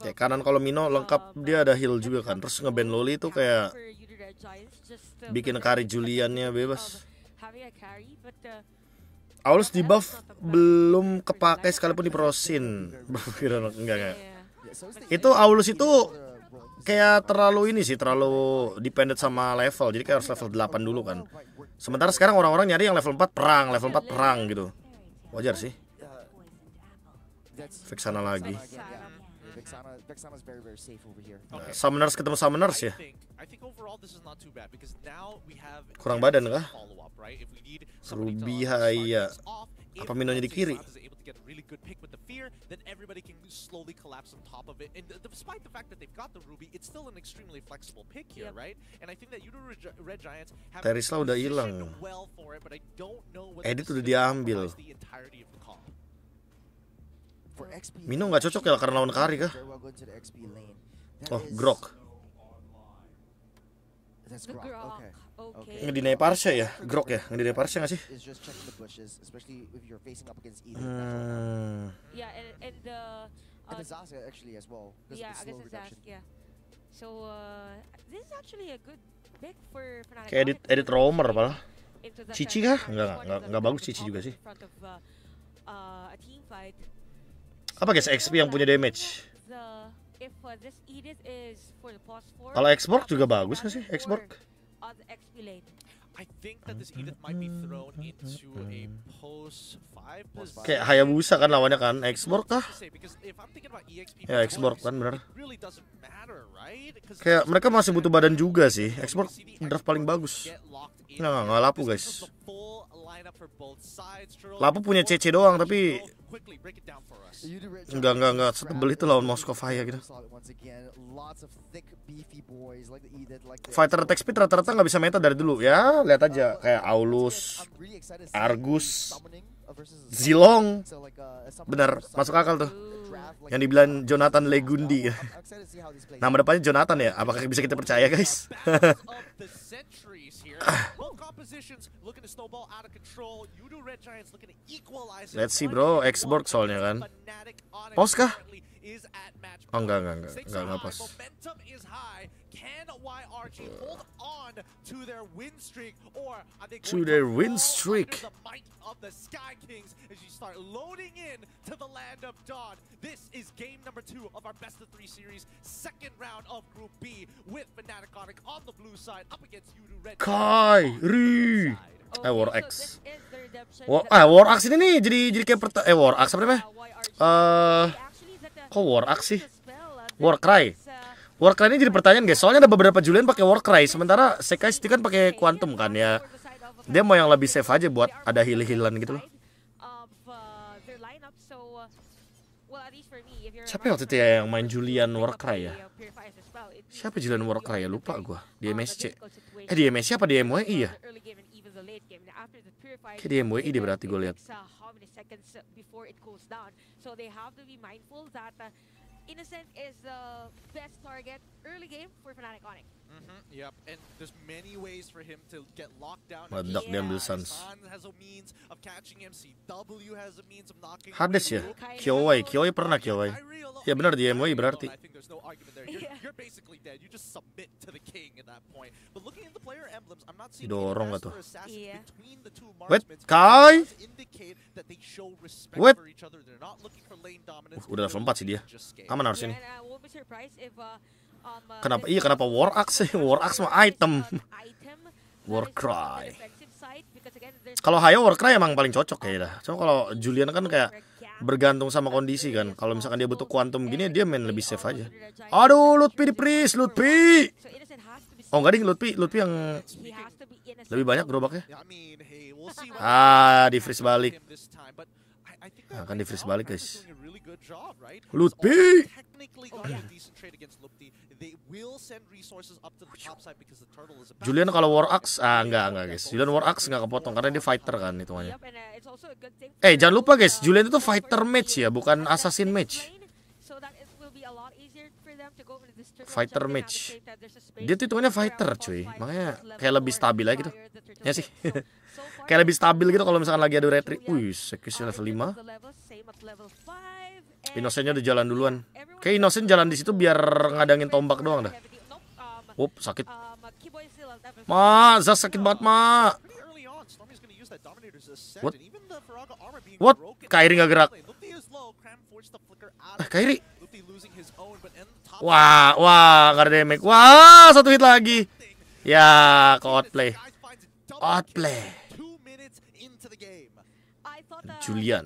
Kayak kanan kalau mino lengkap um, dia ada heal juga kan. Terus ngeband Loli itu kayak bikin kari Juliannya bebas. Um, Aulus di buff belum kepake sekalipun di prosin. enggak enggak. Itu Aulus itu kayak terlalu ini sih terlalu dependent sama level jadi kayak harus level 8 dulu kan sementara sekarang orang-orang nyari yang level 4 perang level 4 perang gitu wajar sih Vexana lagi. Nah, summoners ketemu summoners ya. Kurang badan kah? Ruby Haya. Apa minonya di kiri? Terisla udah hilang. Well for Edit udah diambil. Mino nggak cocok ya karena lawan Kari kah? Oh, Grok. Ngedinai Parsha ya? Grok ya? Ngedinai Parsha nggak sih? Hmm. Kayak edit, edit Romer malah. Cici kah? Enggak, enggak, enggak bagus Cici juga sih. Apa guys XP yang punya damage? Kalau export juga bagus gak sih export Kayak Hayabusa kan lawannya kan ekspor kah? E ya Xbox kan bener Kayak mereka masih butuh badan juga sih ekspor draft paling bagus Nah nggak lapu guys Lapu punya CC doang tapi Enggak, enggak, enggak setebel itu lawan ya gitu e Fighter attack speed rata-rata nggak bisa meta dari dulu ya Lihat aja uh, kayak Aulus, Argus, Zilong uh, Bener, masuk akal tuh yang dibilang Jonathan Legundi nama depannya Jonathan ya apakah bisa kita percaya guys let's see bro Xbox soalnya kan pos kah oh enggak enggak enggak enggak, enggak pos Can YRG hold on to their win streak, or are they to their win streak? The might of the Sky Kings as you start loading in to the land of dawn. This is game number two of our best of three series, second round of Group B, with Fnaticonic on the blue side up against Yudu Red. Kai Ri. Eh War X. War, ah War X ini nih jadi jadi kayak perta eh War X apa namanya? Eh uh, uh kok War X sih? Uh, War Cry. Warcry ini jadi pertanyaan guys. Soalnya ada beberapa Julian pakai Warcry, sementara Sekai City kan pakai Quantum kan ya. Dia mau yang lebih safe aja buat ada heal-healan gitu loh. Siapa waktu itu ya yang main Julian Warcry ya? Siapa Julian Warcry ya? Lupa gue. Di MSC. Eh di MSC apa di MWI e ya? Kayak di MWI e Dia berarti gue lihat. Innocent is the best target early game for Fnatic Onyx. Mm-hmm, yep, and there's many ways for him to get locked down. But knock them to sons. has a means of catching him. CW has a means of knocking Hades ya? Kioi, kioi pernah kioi. Ya benar dia MOI berarti. Dorong atau? tuh? Wait, Kai! Wait! udah level 4 sih dia aman harus ini uh, uh, um, uh, kenapa iya kenapa war axe war axe mah item war cry kalau Hayo war cry emang paling cocok ya dah cuma kalau Julian kan kayak bergantung sama kondisi kan kalau misalkan dia butuh quantum gini dia main lebih safe aja aduh Lutfi di priest Lutfi oh enggak ding Lutfi Lutfi yang lebih banyak gerobaknya ah di freeze balik nah, di freeze balik guys good job, right? Technically got a decent trade against They will send resources up to the top side because the turtle is Julian kalau War Axe ah enggak enggak guys. Julian War Axe enggak kepotong karena dia fighter kan hitungannya. Uh, eh jangan lupa guys, uh, Julian itu fighter match ya, bukan assassin match. Fighter match. Dia tuh hitungannya fighter cuy. Makanya kayak lebih stabil aja gitu. Ya sih. kayak lebih stabil gitu kalau misalkan lagi ada retri. Wih, sekisi level 5. Innocentnya udah jalan duluan. Kayak Innocent jalan di situ biar ngadangin tombak doang dah. Wup, sakit. Ma, Zaz sakit banget, Ma. What? What? Kairi nggak gerak. Ah, Kairi. Wah, wah, nggak ada damage. Wah, satu hit lagi. Ya, ke outplay. Outplay. Julian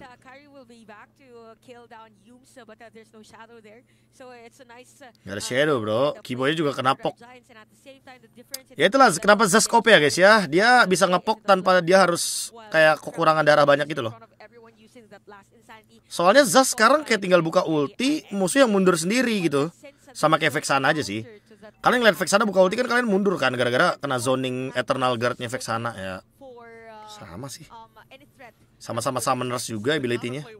kill down Yumsa, but uh, there's no shadow there. So it's a nice. Uh, Gak ada uh, shadow bro. Keyboardnya juga kenapok. Ya itulah kenapa Zaskop ya guys ya. Dia bisa ngepok tanpa dia harus kayak kekurangan darah banyak gitu loh. Soalnya Zas sekarang kayak tinggal buka ulti, musuh yang mundur sendiri gitu. Sama kayak Vexana aja sih. Kalian ngeliat Vexana buka ulti kan kalian mundur kan gara-gara kena zoning Eternal Guardnya Vexana ya. Sama sih. Um, uh, Sama-sama summoners juga ability-nya.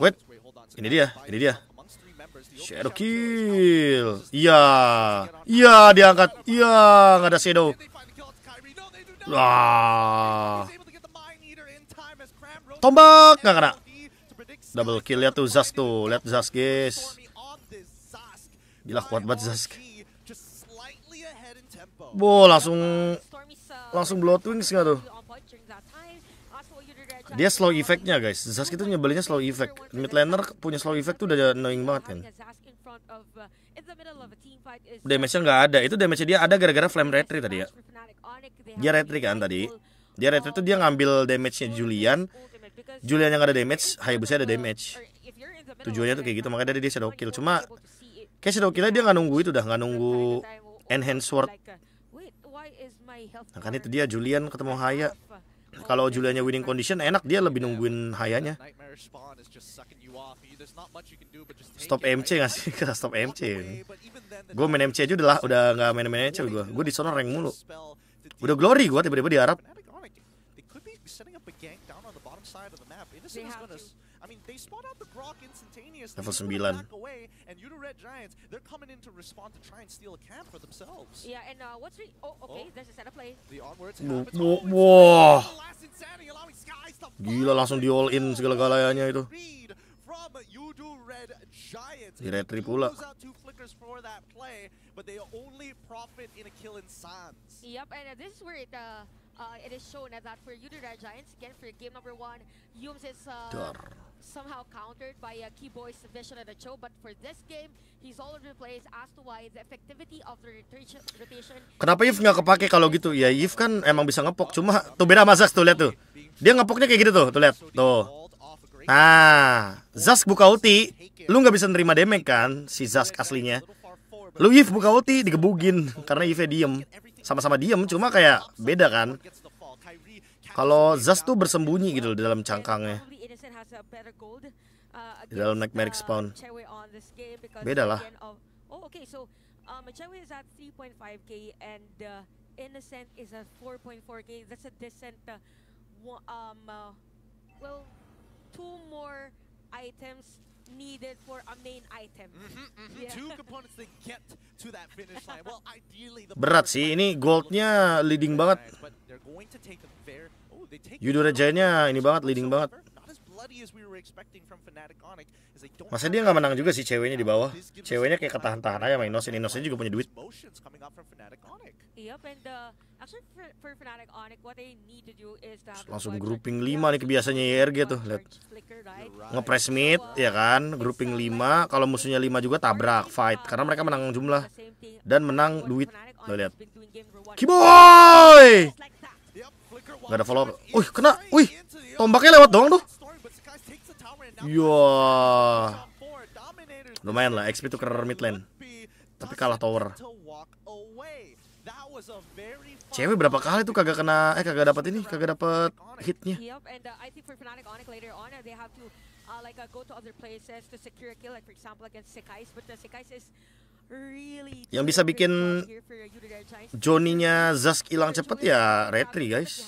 Wait. Ini dia, ini dia. Shadow kill. Iya. Iya, diangkat. Iya, nggak ada shadow. Wah. Tombak nggak kena. Double kill lihat tuh Zas tuh, lihat Zas guys. Gila kuat banget Zas. Bo, langsung langsung blood wings nggak tuh? Dia slow effectnya guys. Zask itu nyebelinnya slow effect. Mid laner punya slow effect tuh udah annoying banget kan. Damage-nya nggak ada. Itu damage dia ada gara-gara flame retry tadi ya. Dia retry kan tadi. Dia retry tuh dia ngambil damage-nya Julian. Julian yang ada damage, Hayabusa ada damage. Tujuannya tuh kayak gitu, makanya dari dia shadow kill. Cuma kayak shadow killnya dia nggak nunggu itu dah, nggak nunggu enhance sword Nah kan, kan itu dia Julian ketemu Haya. Kalau Juliannya winning condition enak dia lebih nungguin Hayanya. Stop MC gak sih? Stop MC. Gue main MC aja udah lah, udah nggak main-main MC gue. Gue di sono rank mulu. Udah glory gue tiba-tiba di Arab. I mean, they out the Grok instantaneously. Level 9. away, and you Red Giants, they're coming in to respond to try and steal a camp for themselves. Yeah, and uh, what's re oh, okay, oh. there's a set of play. The onwards happens. wow. Gila langsung di all in segala-galanya itu. Di retri pula. Yep, and uh, this is where it uh, uh, it is shown that for Red Giants again for game number one, Yums is uh, somehow countered by key boy's vision a show. But for this game, he's the place. as to why the effectivity of the rotation. Kenapa Yif nggak kepake kalau gitu? Ya Yif kan emang bisa ngepok. Cuma tuh beda sama tuh lihat tuh. Dia ngepoknya kayak gitu tuh, tuh lihat tuh. Nah, Zask buka ulti, lu nggak bisa nerima damage kan si Zask aslinya. Lu Yif buka ulti digebugin karena Yifnya diem. Sama-sama diem, cuma kayak beda kan. Kalau Zas tuh bersembunyi gitu di dalam cangkangnya di dalam nightmaric spawn beda lah Oh, So, um, Chewe 3.5k and uh, Innocent is 4.4k. That's a decent, uh, item. Mm -hmm, mm Berat sih ini goldnya oh, leading banget. Yudora Jaya-nya ini banget leading banget. Masa dia nggak menang juga sih ceweknya di bawah. Ceweknya kayak ketahan-tahan aja main Innocent. Innocent juga punya duit. Uh, langsung grouping 5 nih kebiasaannya YRG e tuh. Lihat. Ngepress mid uh, ya kan, grouping 5. Kalau musuhnya 5 juga tabrak, fight karena mereka menang jumlah dan menang duit. Lo lihat. Kiboy! Gak ada follow up. Wih, kena. Wih, tombaknya lewat doang tuh. Yo. Iya. Lumayan lah, XP keren mid lane. Tapi kalah tower. Cewek berapa kali tuh kagak kena eh kagak dapat ini, kagak dapat hitnya. yang bisa bikin uh, Joninya Zask hilang cepet ya Retri guys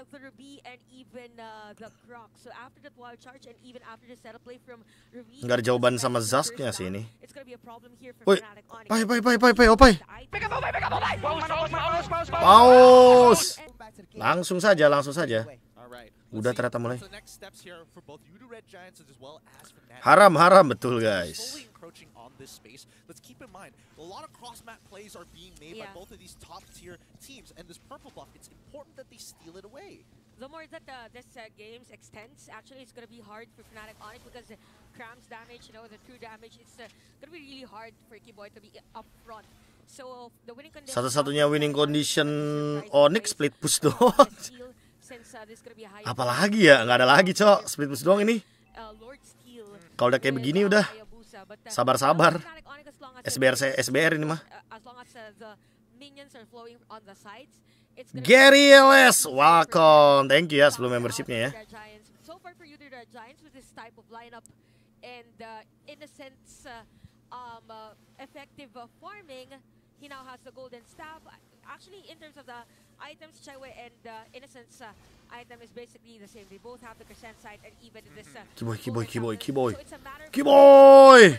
uh, the Ruby and even uh, the Croc. So after that wild charge and even after the setup play from Ruby... Nggak ada jawaban sama Zasknya sih ini. It's be a problem here for Woi, pai, pai, pai, pai, pai, opai. Paus, paus, paus, paus. Langsung saja, langsung saja. Udah ternyata mulai. Haram, haram betul guys. Satu-satunya winning condition Onyx split push doang. Apalagi ya, nggak ada lagi, Cok. Split push doang ini. Eh, Kalau udah kayak iya, begini udah. Uh, Sabar-sabar. SBR SBR ini mah. Uh, uh, Gary LS, welcome. Thank you ya sebelum membershipnya ya. and uh, in a sense uh, um, uh, effective uh, farming, he now has the golden staff. Actually, in terms of the items, Chaiwei and uh, Innocence uh, item is basically the same. They both have the crescent side and even this. Uh, keyboy, keyboy, keyboy, keyboy, keyboy. So keyboy.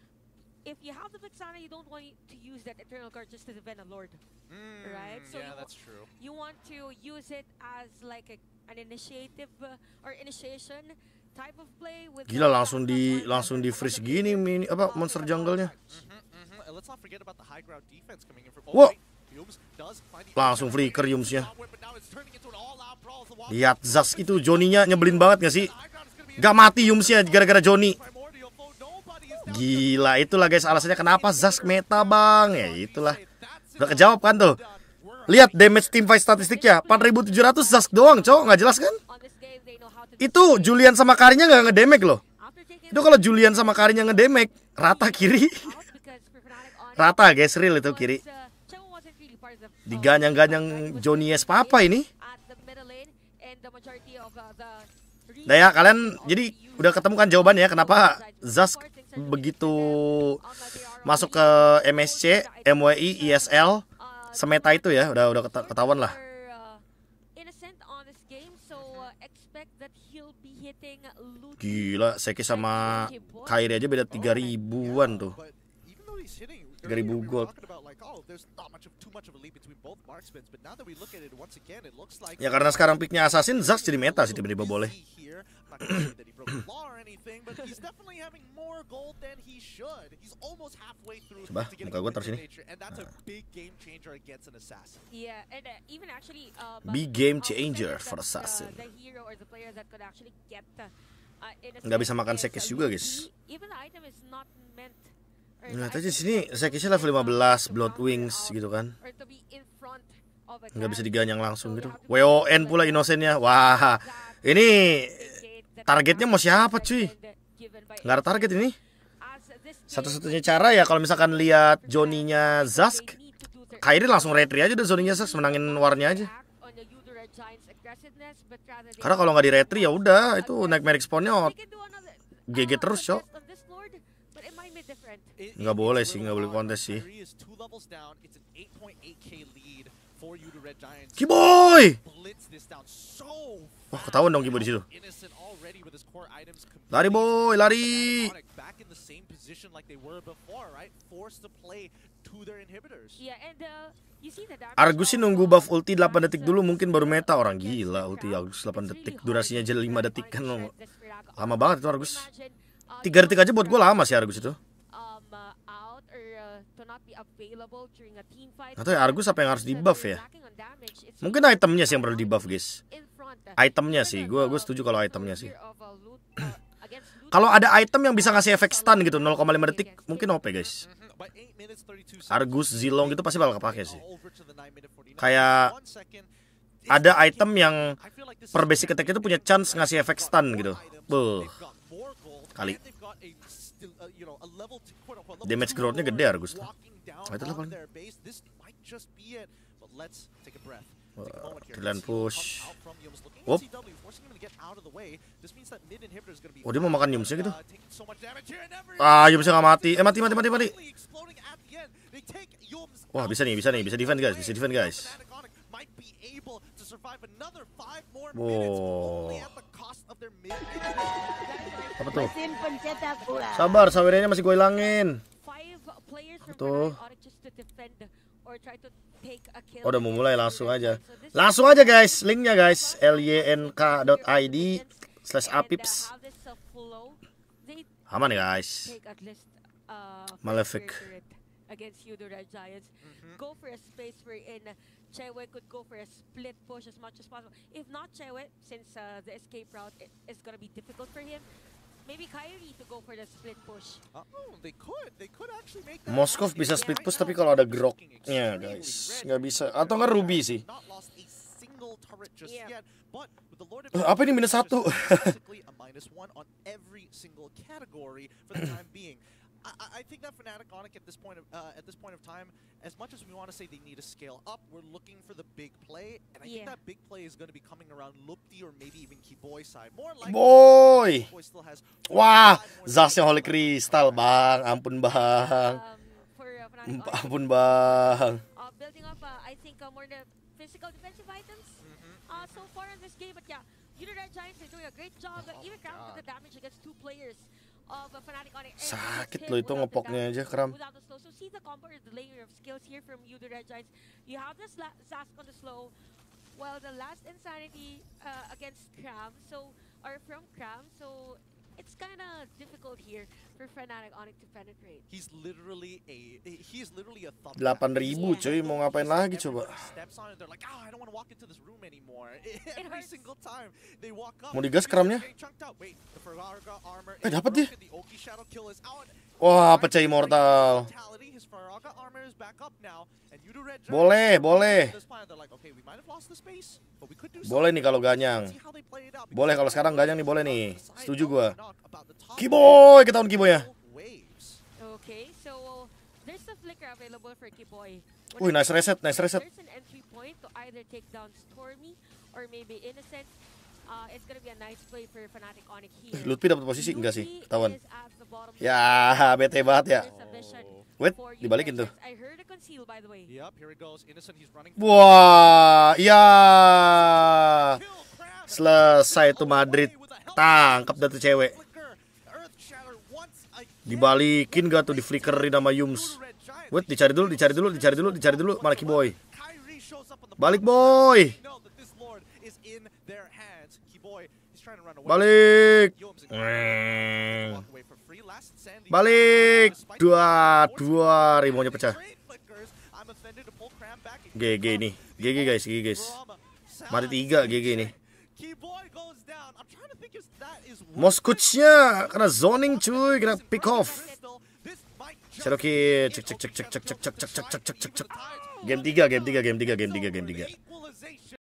if you have the Vexana, you don't want to use that Eternal Guard just to defend a Lord, mm, right? So yeah, that's true. You want to use it as like a, an initiative uh, or initiation type of play. With Gila langsung di langsung di freeze gini mini apa monster jungle-nya. Mm-hmm, mm-hmm. Wow. Langsung flicker Yums-nya. Lihat Zas itu Joninya nyebelin banget gak sih? Gak mati Yumsnya gara-gara Joni. Gila itulah guys alasannya kenapa Zask meta bang Ya itulah Udah kejawab kan tuh Lihat damage team fight statistiknya 4700 Zask doang cowok gak jelas kan Itu Julian sama Karinya gak ngedamage loh Itu kalau Julian sama Karinya ngedamage Rata kiri Rata guys real itu kiri Diganyang-ganyang Johnny S. Papa ini Nah ya kalian jadi udah ketemukan jawabannya kenapa Zask begitu masuk ke MSC, MWI, ISL, e semeta itu ya, udah udah ketahuan lah. Gila, Seki sama Kairi aja beda tiga ribuan tuh. 3000 gold. Ya karena sekarang picknya Assassin, Zax jadi meta sih tiba-tiba boleh. Coba, muka gue taruh sini. Nah. Big game changer uh, uh, for uh, Assassin. Gak bisa makan sekis juga guys tadi di sini, saya Sekisnya level 15 Blood Wings gitu kan. Nggak bisa diganyang langsung gitu. WON pula inosennya. Wah, ini targetnya mau siapa cuy? Enggak ada target ini. Satu-satunya cara ya kalau misalkan lihat Joninya Zask, Kairi langsung retri aja udah Joninya Zask menangin warnya aja. Karena kalau nggak di retri ya udah itu naik merik spawnnya GG terus cok. Nggak boleh sih, nggak boleh kontes sih. Kiboy! Wah, ketahuan dong Kiboy di situ. Lari boy, lari. Uh, Argus sih nunggu buff ulti 8 detik dulu mungkin baru meta orang gila ulti Argus 8 detik durasinya aja 5 detik kan lama banget itu Argus tiga detik aja buat gue lama sih Argus itu um, uh, uh, atau ya Argus apa yang harus di buff ya mungkin itemnya sih yang perlu di buff guys itemnya sih gue gue setuju kalau itemnya sih uh, kalau ada item yang bisa ngasih efek stun gitu 0,5 detik mungkin OP guys mm-hmm. Mm-hmm. Argus Zilong gitu pasti bakal kepake sih kayak ada item yang per basic attack itu punya chance ngasih efek stun gitu Buh. kali Uh, damage growth-nya gede Argus. Nah, itu lah paling. push. Oh, dia mau makan Yumsnya gitu. Uh, ah, Yumsnya nggak mati. Eh, mati, mati, mati, mati. Wah, bisa nih, bisa nih. Bisa defend, guys. Bisa defend, guys might be able to survive another five more minutes oh. only at the cost of their mid Apa tuh? Sabar, sawirnya masih gue hilangin. tuh? Oh, udah mau mulai langsung aja. Langsung aja guys, linknya guys lynk.id slash uh, apips. Uh, Aman ya guys. Uh, Malefic. Chewe could go for a split push as much as possible. If not Chewe, since uh, the escape route is going to be difficult for him, maybe Kyrie to go for the split push. Uh, oh, they could. They could actually make that Moskov bisa split push tapi kalau ada grok, Yeah, guys, nggak bisa. Atau nggak Ruby sih. Yeah. Uh, apa ini minus satu? I, I, think that Fnatic Onic at this point of, uh, at this point of time, as much as we want to say they need to scale up, we're looking for the big play, and I yeah. think that big play is going to be coming around Lupti or maybe even Kiboy side. More likely, Boy. Kiboy still has Wah, zasnya Holy Crystal, bang. Ampun, bang. Um, for, uh, Ampun, bang. Uh, building up, uh, I think uh, more the physical defensive items mm -hmm. so far in this game, but yeah, United Giants are doing a great job, oh, even counting the damage against two players. Sakit loh itu ngepoknya aja kram. You have the last insanity uh, against Kram, so are from Kram, so it's kind of difficult here for Fnatic Onyx to penetrate. He's literally a he's literally a thumb. 8000 cuy, mau ngapain lagi coba? Every single time they walk up. Mau digas kramnya? Eh dapat dia. Wah, pecah immortal. Boleh, boleh. Boleh nih kalau ganyang. Boleh kalau sekarang ganyang nih boleh nih. Setuju gua. Kiboy, ketahuan Kiboy ya. Wih, nice reset, nice reset. Uh, Lutfi dapat posisi enggak sih? Ketahuan. Ya, bete banget ya. Oh. Wait, dibalikin tuh. Wah, iya. Selesai tuh Madrid. Tangkap dah tuh cewek. Dibalikin gak tuh di flickerin sama Yums. Wait, dicari dulu, dicari dulu, dicari dulu, dicari dulu, Malaki Boy. Balik Boy. Balik. Eh. Balik. Dua, dua rimonya pecah. GG ini GG guys, GG guys. Mati tiga GG ini Moskuchnya kena zoning cuy, kena pick off. Shadow kill, cek cek cek cek cek cek cek cek cek cek cek cek. Game 3, game 3, game 3, game 3, game 3.